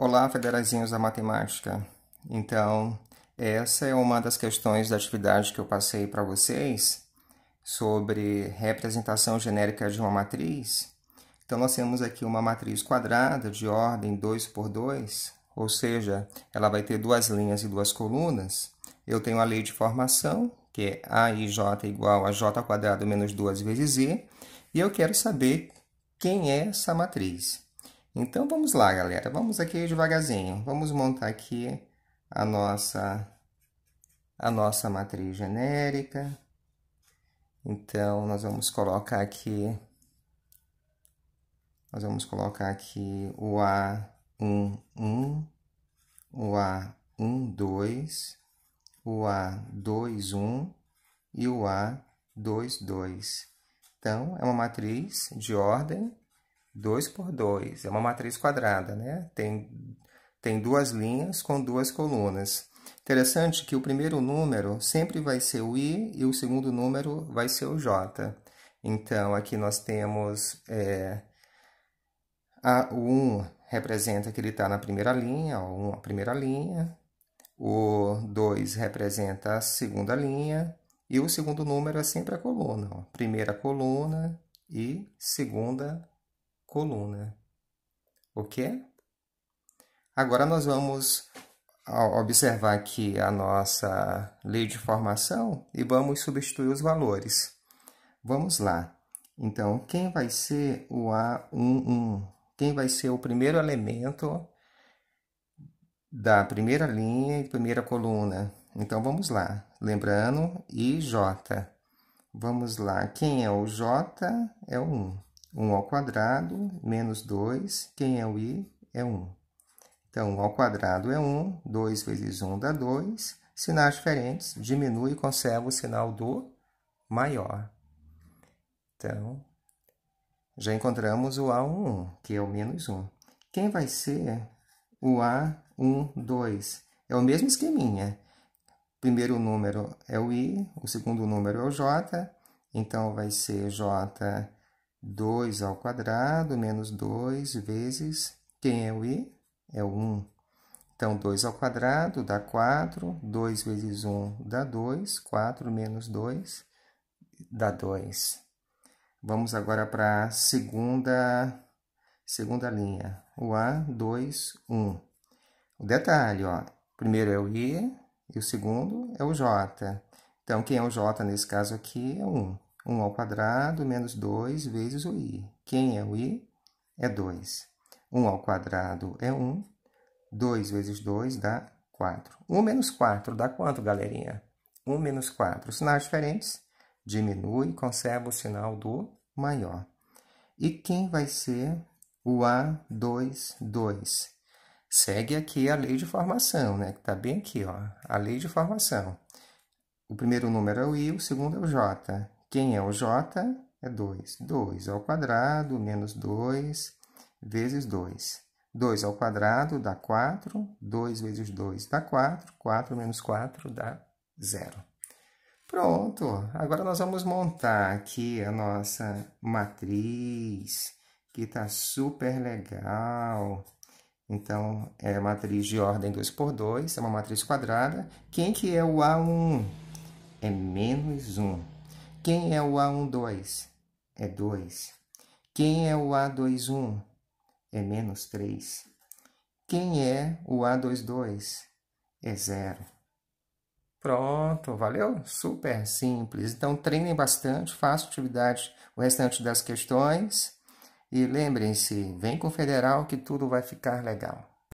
Olá, federazinhos da matemática. Então, essa é uma das questões da atividade que eu passei para vocês sobre representação genérica de uma matriz. Então, nós temos aqui uma matriz quadrada de ordem 2 por 2, ou seja, ela vai ter duas linhas e duas colunas. Eu tenho a lei de formação, que é AIJ igual a J quadrado menos 2 vezes e, e eu quero saber quem é essa matriz. Então vamos lá, galera. Vamos aqui devagarzinho. Vamos montar aqui a nossa a nossa matriz genérica. Então nós vamos colocar aqui nós vamos colocar aqui o A11, o A12, o A21 e o A22. Então é uma matriz de ordem 2 por 2, é uma matriz quadrada, né? Tem, tem duas linhas com duas colunas. Interessante que o primeiro número sempre vai ser o i e o segundo número vai ser o j. Então, aqui nós temos é, a, o 1 representa que ele está na primeira linha, ó, a primeira linha. O 2 representa a segunda linha. E o segundo número é sempre a coluna. Ó, primeira coluna e segunda coluna coluna. Né? Ok? Agora nós vamos observar aqui a nossa lei de formação e vamos substituir os valores. Vamos lá. Então, quem vai ser o A11? Quem vai ser o primeiro elemento da primeira linha e primeira coluna? Então, vamos lá. Lembrando, IJ. Vamos lá. Quem é o J? É o 1. 1 ao quadrado menos 2, quem é o i? É 1. Então, 1 ao quadrado é 1, 2 vezes 1 dá 2. Sinais diferentes, diminui e conserva o sinal do maior. Então, já encontramos o A11, que é o menos 1. Quem vai ser o A12? É o mesmo esqueminha. O primeiro número é o i, o segundo número é o j, então vai ser j 2 ao quadrado menos 2 vezes quem é o i? É o 1. Então, 2 ao quadrado dá 4, 2 vezes 1 dá 2, 4 menos 2 dá 2. Vamos agora para a segunda, segunda linha, o A, 2, 1. O detalhe, ó, primeiro é o I e o segundo é o J. Então, quem é o J nesse caso aqui é o 1. 1 ao quadrado menos 2 vezes o i. Quem é o i? É 2. 1 ao quadrado é 1. 2 vezes 2 dá 4. 1 menos 4 dá quanto, galerinha? 1 menos 4. Sinais diferentes. Diminui, conserva o sinal do maior. E quem vai ser o A22? Segue aqui a lei de formação, né? Que está bem aqui, ó. A lei de formação. O primeiro número é o I, o segundo é o J. Quem é o J? É 2. 2 ao quadrado menos 2 vezes 2. 2 ao quadrado dá 4, 2 vezes 2 dá 4, 4 menos 4 dá 0. Pronto, agora nós vamos montar aqui a nossa matriz, que está super legal. Então, é a matriz de ordem 2 por 2, é uma matriz quadrada. Quem que é o A1? É menos 1. Quem é o A12? É 2. Quem é o A21? É menos 3. Quem é o A22? É 0. Pronto, valeu? Super simples. Então treinem bastante, façam atividade o restante das questões e lembrem-se, vem com o federal que tudo vai ficar legal.